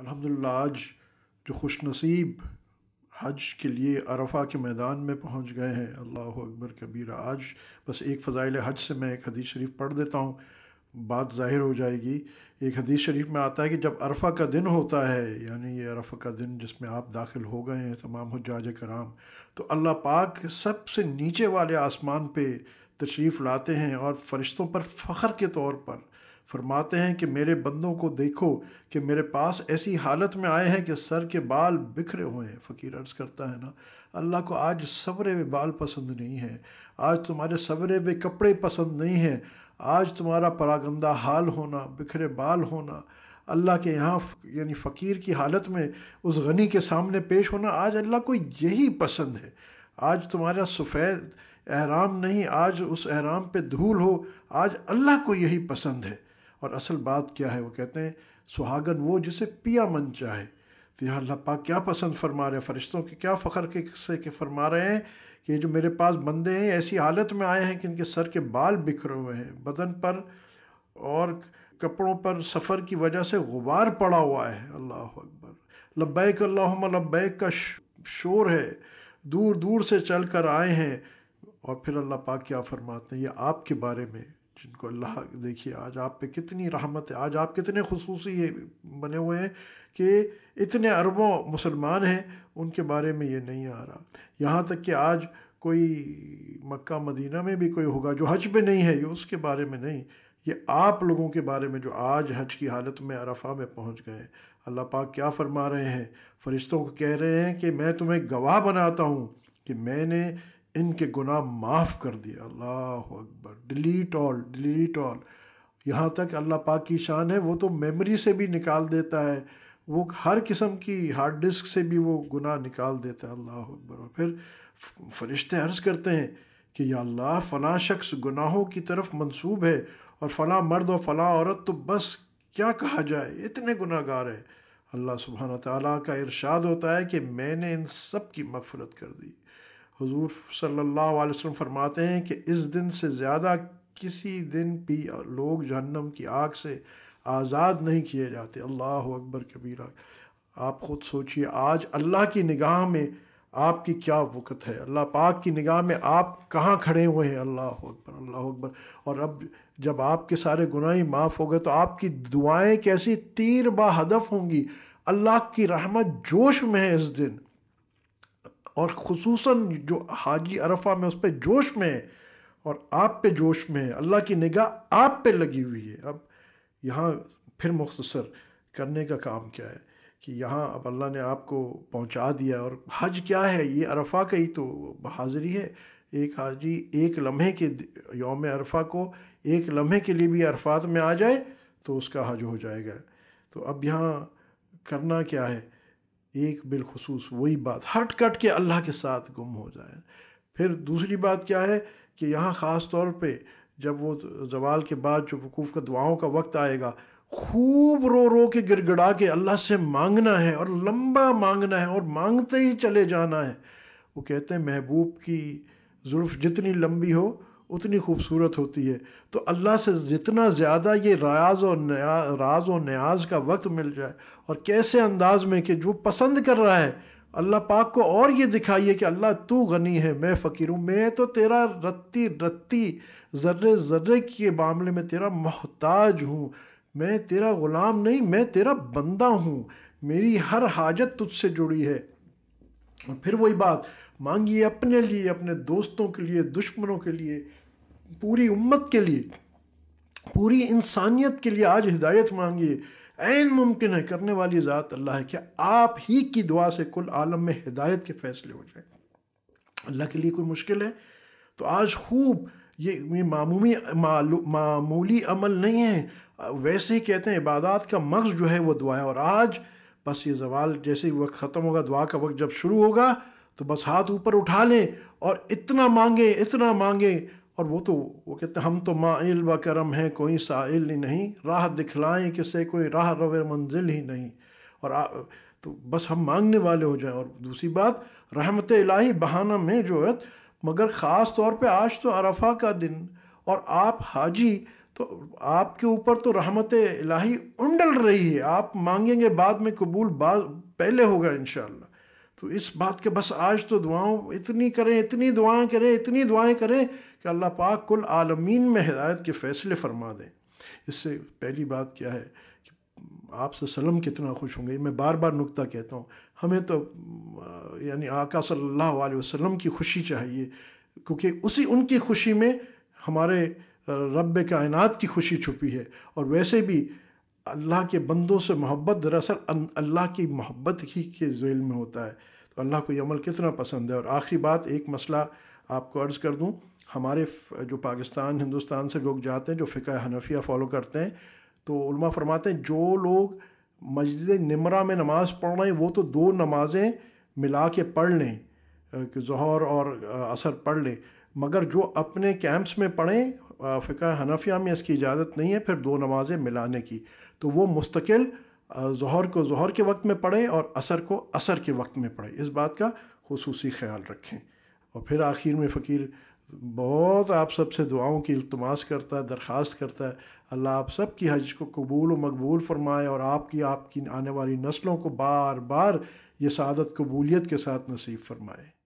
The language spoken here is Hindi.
अलहमदिल्ला आज जो खुश नसीब हज के लिए अरफा के मैदान में पहुँच गए हैं अल्लाह अकबर कबीर आज बस एक फ़ज़ाइल हज से मैं एक हदीस शरीफ पढ़ देता हूँ बात ज़ाहिर हो जाएगी एक हदीस शरीफ में आता है कि जब अरफा का दिन होता है यानी ये अरफा का दिन जिसमें आप दाखिल हो गए हैं तमाम हजाज कराम तो अल्लाह पाक सबसे नीचे वाले आसमान पर तशरीफ़ लाते हैं और फरिश्तों पर फ़ख्र के तौर पर फरमाते हैं कि मेरे बंदों को देखो कि मेरे पास ऐसी हालत में आए हैं कि सर के बाल बिखरे हुए हैं फ़कीर अर्ज़ करता है ना अल्लाह को आज सवरे में बाल पसंद नहीं है आज तुम्हारे सवरे में कपड़े पसंद नहीं हैं आज तुम्हारा परागंदा हाल होना बिखरे बाल होना अल्लाह के यहाँ यानी फ़कीर की हालत में उस गनी के सामने पेश होना आज अल्लाह को यही पसंद है आज तुम्हारा सफ़ेद अहराम नहीं आज उस अहराम पे धूल हो आज अल्लाह को यही पसंद है और असल बात क्या है वो कहते हैं सुहागन वो जिसे पिया मन चाहे तो यहाँ अल्लाह पाक क्या पसंद फरमा रहे हैं फरिश्तों के क्या फ़ख्र के किस्से के फरमा रहे हैं कि ये जो मेरे पास बंदे हैं ऐसी हालत में आए हैं कि इनके सर के बाल बिखरे हुए हैं बदन पर और कपड़ों पर सफ़र की वजह से गुबार पड़ा हुआ है अल्लाह अकबर लब्बैक अल्लाह लब्बैक का शोर है दूर दूर से चल कर आए हैं और फिर अल्लाह पाक क्या फरमाते हैं ये आपके बारे में जिनको अल्लाह देखिए आज आप पे कितनी रहमत है आज आप कितने खसूस बने हुए हैं कि इतने अरबों मुसलमान हैं उनके बारे में ये नहीं आ रहा यहाँ तक कि आज कोई मक्का मदीना में भी कोई होगा जो हज में नहीं है ये उसके बारे में नहीं ये आप लोगों के बारे में जो आज हज की हालत में अरफा में पहुँच गए अल्लाह पाक क्या फरमा रहे हैं फरिश्तों को कह रहे हैं कि मैं तुम्हें गवाह बनाता हूँ कि मैंने इनके गुनाह माफ़ कर दिए अल्लाह अकबर डिलीट ऑल डिलीट ऑल यहाँ तक अल्लाह पाक की शान है वो तो मेमोरी से भी निकाल देता है वो हर किस्म की हार्ड डिस्क से भी वो गुनाह निकाल देता है अल्लाह अकबर और फिर फरिश्ते अर्ज़ करते हैं कि या अल्लाह फ़ला शख्स गुनाहों की तरफ मंसूब है और फ़ला मर्द और फ़ला औरत तो बस क्या कहा जाए इतने गुनाहगार हैं अल्लाह सुबहाना तआला का इरशाद होता है कि मैंने इन सब की मफ़रत कर दी हजूर सल्लल्लाहु अलैहि फरमाते हैं कि इस दिन से ज़्यादा किसी दिन भी लोग जहन्नम की आग से आज़ाद नहीं किए जाते अल्लाह अकबर कबीरा आप ख़ुद सोचिए आज अल्लाह की निगाह में आपकी क्या वक़्त है अल्लाह पाक की निगाह में आप कहाँ खड़े हुए हैं अल्लाह अकबर अल्लाह अकबर और अब जब आपके सारे गुनाही माफ़ हो गए तो आपकी दुआएं कैसी तीर बा हदफ होंगी अल्लाह की रहमत जोश में है इस दिन और खसूस जो हाजी अरफा में उस पर जोश में है और आप पे जोश में है अल्लाह की निगाह आप पे लगी हुई है अब यहाँ फिर मुख्तसर करने का काम क्या है कि यहाँ अब अल्लाह ने आपको पहुँचा दिया और हज क्या है ये अरफा का ही तो हाज़िरी है एक हाजी एक लम्हे के योम अरफा को एक लम्हे के लिए भी अरफात में आ जाए तो उसका हज हो जाएगा तो अब यहाँ करना क्या है एक बिलखसूस वही बात हट कट के अल्लाह के साथ गुम हो जाए फिर दूसरी बात क्या है कि यहाँ ख़ास तौर पे जब वो जवाल के बाद जो वकूफ़ का दुआओं का वक्त आएगा खूब रो रो के गिड़गड़ा के अल्लाह से मांगना है और लंबा मांगना है और मांगते ही चले जाना है वो कहते हैं महबूब की जुल्फ़ जितनी लंबी हो उतनी खूबसूरत होती है तो अल्लाह से जितना ज़्यादा ये राज और नया राज और न्याज का वक्त मिल जाए और कैसे अंदाज में कि जो पसंद कर रहा है अल्लाह पाक को और ये दिखाइए कि अल्लाह तू गनी है मैं फ़कीर हूँ मैं तो तेरा रत्ती रत्ती ज़र्रे ज़र्रे के मामले में तेरा मोहताज हूँ मैं तेरा ग़ुलाम नहीं मैं तेरा बंदा हूँ मेरी हर हाजत तुझसे जुड़ी है और फिर वही बात मांगिए अपने लिए अपने दोस्तों के लिए दुश्मनों के लिए पूरी उम्मत के लिए पूरी इंसानियत के लिए आज हिदायत मांगिए ऐन मुमकिन है करने वाली ज़ात अल्लाह है कि आप ही की दुआ से कुल आलम में हिदायत के फैसले हो जाए अल्लाह के लिए कोई मुश्किल है तो आज खूब ये ये मामूमी मामूली अमल नहीं है वैसे ही कहते हैं इबादत का मकस जो है वो दुआ है और आज बस ये जवाल जैसे ही वक्त ख़त्म होगा दुआ का वक्त जब शुरू होगा तो बस हाथ ऊपर उठा लें और इतना मांगे इतना मांगे और वो तो वो कहते हम तो माइल व करम हैं कोई साइल ही नहीं राह दिखलाएं किसे कोई राह रव मंजिल ही नहीं और आ, तो बस हम मांगने वाले हो जाएं और दूसरी बात रहमत इलाही बहाना में जो है मगर ख़ास तौर पे आज तो अरफा का दिन और आप हाजी तो आपके ऊपर तो रहमत इलाही उंडल रही है आप मांगेंगे बाद में कबूल बाद पहले होगा इन तो इस बात के बस आज तो दुआओं इतनी करें इतनी दुआएं करें इतनी दुआएं करें कि अल्लाह पाक कुल आलमीन में हिदायत के फ़ैसले फरमा दें इससे पहली बात क्या है कि आप सलम कितना खुश होंगे मैं बार बार नुकता कहता हूँ हमें तो यानी आका सल्लल्लाहु अलैहि वसल्लम की खुशी चाहिए क्योंकि उसी उनकी खुशी में हमारे रब कायनात की खुशी छुपी है और वैसे भी अल्लाह के बंदों से मोहब्बत दरअसल अल्लाह की मोहब्बत ही के जेल में होता है तो अल्लाह को ये अमल कितना पसंद है और आखिरी बात एक मसला आपको अर्ज़ कर दूँ हमारे जो पाकिस्तान हिंदुस्तान से लोग जाते हैं जो फ़िका हनफिया फ़ॉलो करते हैं तो उलमा फरमाते हैं जो लोग मस्जिद नमरा में नमाज़ पढ़ रहे हैं वो तो दो नमाज़ें मिला के पढ़ लें जहर और असर पढ़ लें मगर जो अपने कैंप्स में पढ़ें फ़िका हनफिया में इसकी इजाज़त नहीं है फिर दो नमाज़ें मिलाने की तो वो मुस्तकिल जहर को जहर के वक्त में पढ़ें और असर को असर के वक्त में पढ़ें इस बात का खसूस ख्याल रखें और फिर आखिर में फ़कीर बहुत आप सब से दुआओं की अल्तमास करता है दरख्वास्त करता है अल्लाह आप सब की हज को कबूल व मकबूल फरमाए और आपकी आपकी आने वाली नस्लों को बार बार ये सदत कबूलियत के साथ नसीब फरमाए